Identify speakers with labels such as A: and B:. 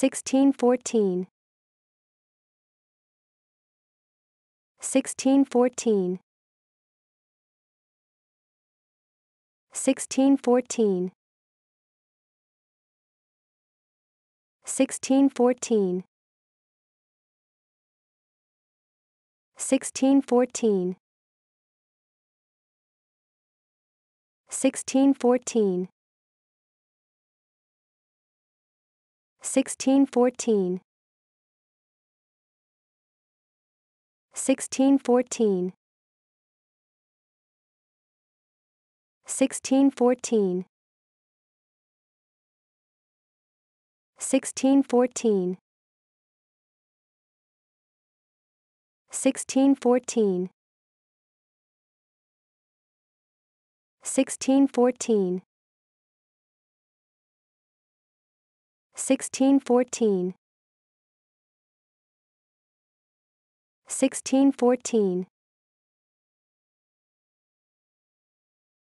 A: 1614 1614 1614 1614 1614 1614 1614 1614 1614 1614 1614 1614 1614 1614